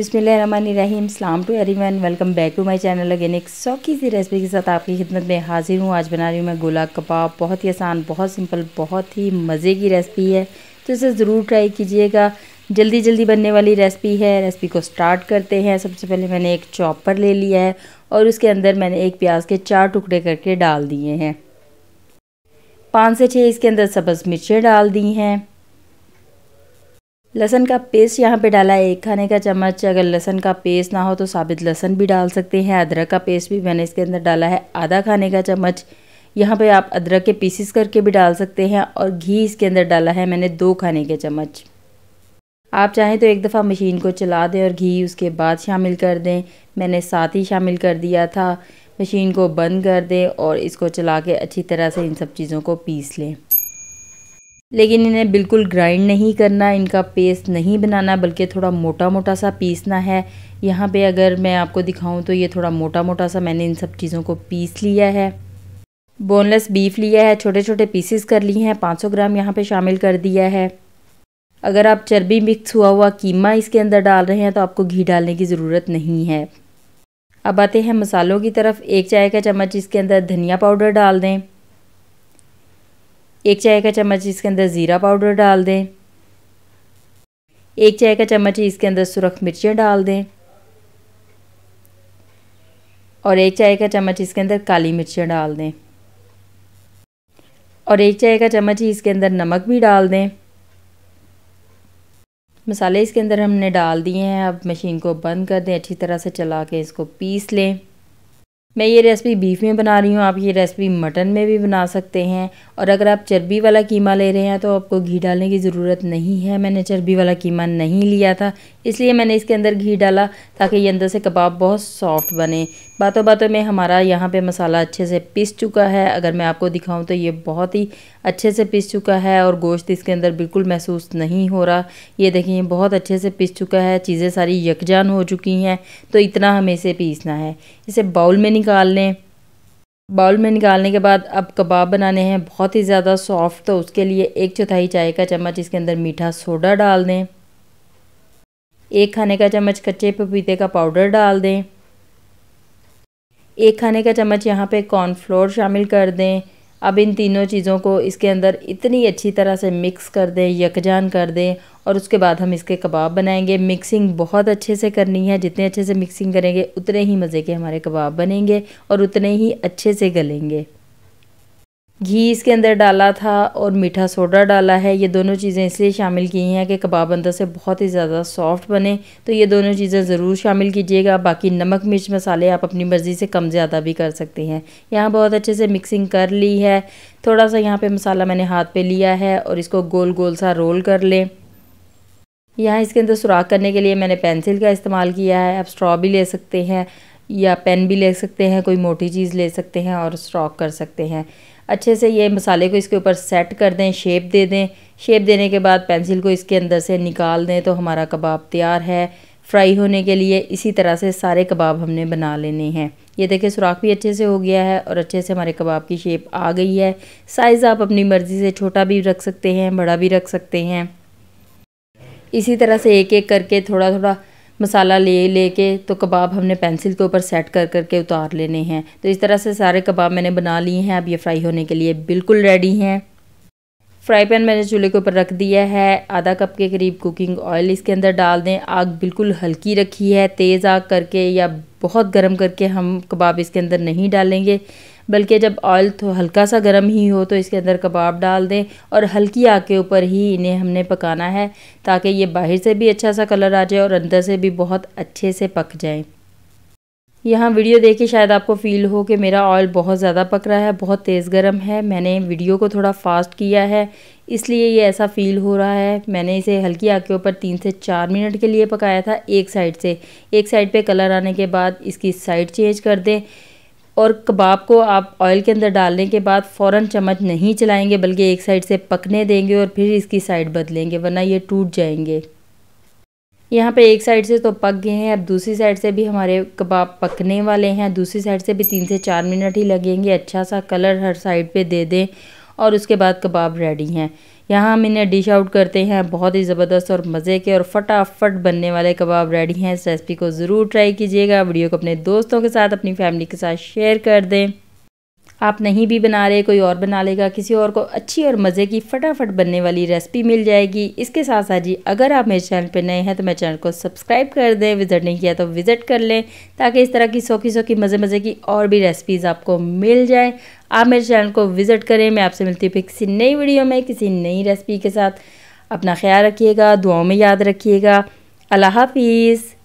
बिसमीम सलाम to everyone welcome back to my channel again एक सौकी सी रेसिपी के साथ आपकी खिदमत में हाजिर हूँ आज बना रही हूँ मैं गोला कबाब बहुत ही आसान बहुत सिंपल बहुत ही मज़े की रेसिपी है तो इसे ज़रूर ट्राई कीजिएगा जल्दी जल्दी बनने वाली रेसिपी है रेसिपी को स्टार्ट करते हैं सबसे पहले मैंने एक चॉपर ले लिया है और उसके अंदर मैंने एक प्याज के चार टुकड़े करके डाल दिए हैं पाँच से छः इसके अंदर सब्ज़ मिर्चें डाल दी हैं लहसन का पेस्ट यहाँ पे डाला है एक खाने का चम्मच अगर लहसन का पेस्ट ना हो तो साबित लहसन भी डाल सकते हैं अदरक का पेस्ट भी मैंने इसके अंदर डाला है आधा खाने का चम्मच यहाँ पे आप अदरक के पीसीस करके भी डाल सकते हैं और घी इसके अंदर डाला है मैंने दो खाने के चम्मच आप चाहें तो एक दफ़ा मशीन को चला दें और घी उसके बाद शामिल कर दें मैंने साथ ही शामिल कर दिया था मशीन को बंद कर दें और इसको चला के अच्छी तरह से इन सब चीज़ों को पीस लें लेकिन इन्हें बिल्कुल ग्राइंड नहीं करना इनका पेस्ट नहीं बनाना बल्कि थोड़ा मोटा मोटा सा पीसना है यहाँ पे अगर मैं आपको दिखाऊं तो ये थोड़ा मोटा मोटा सा मैंने इन सब चीज़ों को पीस लिया है बोनलेस बीफ लिया है छोटे छोटे पीसेस कर लिए हैं 500 ग्राम यहाँ पे शामिल कर दिया है अगर आप चर्बी मिक्स हुआ हुआ कीमा इसके अंदर डाल रहे हैं तो आपको घी डालने की ज़रूरत नहीं है अब आते हैं मसालों की तरफ एक चाय का चम्मच इसके अंदर धनिया पाउडर डाल दें एक चाय का चम्मच इसके अंदर ज़ीरा पाउडर डाल दें एक चाय का चम्मच इसके अंदर सुरख मिर्चें डाल दें और एक चाय का चम्मच इसके अंदर काली मिर्चें डाल दें और एक चाय का चम्मच ही इसके अंदर नमक भी डाल दें मसाले इसके अंदर हमने डाल दिए हैं अब मशीन को बंद कर दें अच्छी तरह से चला के इसको पीस लें मैं ये रेसिपी बीफ में बना रही हूँ आप ये रेसिपी मटन में भी बना सकते हैं और अगर आप चर्बी वाला कीमा ले रहे हैं तो आपको घी डालने की ज़रूरत नहीं है मैंने चर्बी वाला कीमा नहीं लिया था इसलिए मैंने इसके अंदर घी डाला ताकि ये अंदर से कबाब बहुत सॉफ्ट बने बातों बातों में हमारा यहाँ पे मसाला अच्छे से पिस चुका है अगर मैं आपको दिखाऊं तो ये बहुत ही अच्छे से पिस चुका है और गोश्त इसके अंदर बिल्कुल महसूस नहीं हो रहा ये देखिए बहुत अच्छे से पिस चुका है चीज़ें सारी यकजान हो चुकी हैं तो इतना हमें इसे पीसना है इसे बाउल में निकाल लें बाउल में निकालने के बाद अब कबाब बनाने हैं बहुत ही ज़्यादा सॉफ्ट तो उसके लिए एक चौथाई चाय का चम्मच इसके अंदर मीठा सोडा डाल दें एक खाने का चम्मच कच्चे पपीते का पाउडर डाल दें एक खाने का चम्मच यहाँ पे कॉर्नफ्लोर शामिल कर दें अब इन तीनों चीज़ों को इसके अंदर इतनी अच्छी तरह से मिक्स कर दें यकजान कर दें और उसके बाद हम इसके कबाब बनाएंगे मिक्सिंग बहुत अच्छे से करनी है जितने अच्छे से मिक्सिंग करेंगे उतने ही मज़े के हमारे कबाब बनेंगे और उतने ही अच्छे से गलेंगे घी इसके अंदर डाला था और मीठा सोडा डाला है ये दोनों चीज़ें इसलिए शामिल की हैं कि कबाब अंदर से बहुत ही ज़्यादा सॉफ्ट बने तो ये दोनों चीज़ें ज़रूर शामिल कीजिएगा बाकी नमक मिर्च मसाले आप अपनी मर्ज़ी से कम ज़्यादा भी कर सकते हैं यहाँ बहुत अच्छे से मिक्सिंग कर ली है थोड़ा सा यहाँ पर मसाला मैंने हाथ पे लिया है और इसको गोल गोल सा रोल कर लें यहाँ इसके अंदर सुराख करने के लिए मैंने पेंसिल का इस्तेमाल किया है आप स्ट्रॉ भी ले सकते हैं या पेन भी ले सकते हैं कोई मोटी चीज़ ले सकते हैं और स्ट्रॉक कर सकते हैं अच्छे से ये मसाले को इसके ऊपर सेट कर दें शेप दे दें शेप देने के बाद पेंसिल को इसके अंदर से निकाल दें तो हमारा कबाब तैयार है फ्राई होने के लिए इसी तरह से सारे कबाब हमने बना लेने हैं ये देखें सुराख भी अच्छे से हो गया है और अच्छे से हमारे कबाब की शेप आ गई है साइज़ आप अपनी मर्ज़ी से छोटा भी रख सकते हैं बड़ा भी रख सकते हैं इसी तरह से एक एक करके थोड़ा थोड़ा मसाला ले ले के तो कबाब हमने पेंसिल के ऊपर सेट कर करके उतार लेने हैं तो इस तरह से सारे कबाब मैंने बना लिए हैं अब ये फ्राई होने के लिए बिल्कुल रेडी हैं फ्राई पैन मैंने चूल्हे के ऊपर रख दिया है आधा कप के करीब कुकिंग ऑयल इसके अंदर डाल दें आग बिल्कुल हल्की रखी है तेज़ आग करके या बहुत गर्म करके हम कबाब इसके अंदर नहीं डालेंगे बल्कि जब ऑयल तो हल्का सा गर्म ही हो तो इसके अंदर कबाब डाल दें और हल्की आग के ऊपर ही इन्हें हमने पकाना है ताकि ये बाहर से भी अच्छा सा कलर आ जाए और अंदर से भी बहुत अच्छे से पक जाए यहाँ वीडियो देखे शायद आपको फ़ील हो कि मेरा ऑयल बहुत ज़्यादा पक रहा है बहुत तेज़ गर्म है मैंने वीडियो को थोड़ा फास्ट किया है इसलिए ये ऐसा फ़ील हो रहा है मैंने इसे हल्की आग के ऊपर तीन से चार मिनट के लिए पकाया था एक साइड से एक साइड पे कलर आने के बाद इसकी साइड चेंज कर दें और कबाब को आप ऑयल के अंदर डालने के बाद फ़ौर चम्मच नहीं चलाएंगे बल्कि एक साइड से पकने देंगे और फिर इसकी साइड बदलेंगे वरना ये टूट जाएंगे यहाँ पे एक साइड से तो पक गए हैं अब दूसरी साइड से भी हमारे कबाब पकने वाले हैं दूसरी साइड से भी तीन से चार मिनट ही लगेंगे अच्छा सा कलर हर साइड पे दे दें और उसके बाद कबाब रेडी हैं यहाँ हम इन्हें डिश आउट करते हैं बहुत ही ज़बरदस्त और मज़े के और फटाफट बनने वाले कबाब रेडी हैं इस रेसिपी को ज़रूर ट्राई कीजिएगा वीडियो को अपने दोस्तों के साथ अपनी फैमिली के साथ शेयर कर दें आप नहीं भी बना रहे कोई और बना लेगा किसी और को अच्छी और मज़े की फटाफट बनने वाली रेसिपी मिल जाएगी इसके साथ साथ जी अगर आप मेरे चैनल पर नए हैं तो मेरे चैनल को सब्सक्राइब कर दें विज़िट नहीं किया तो विज़िट कर लें ताकि इस तरह की सौखी सौखी मज़े मज़े की और भी रेसिपीज़ आपको मिल जाए आप मेरे चैनल को विज़िट करें मैं आपसे मिलती हूँ किसी नई वीडियो में किसी नई रेसिपी के साथ अपना ख्याल रखिएगा दुआओं में याद रखिएगा अल्लाह हाफिज़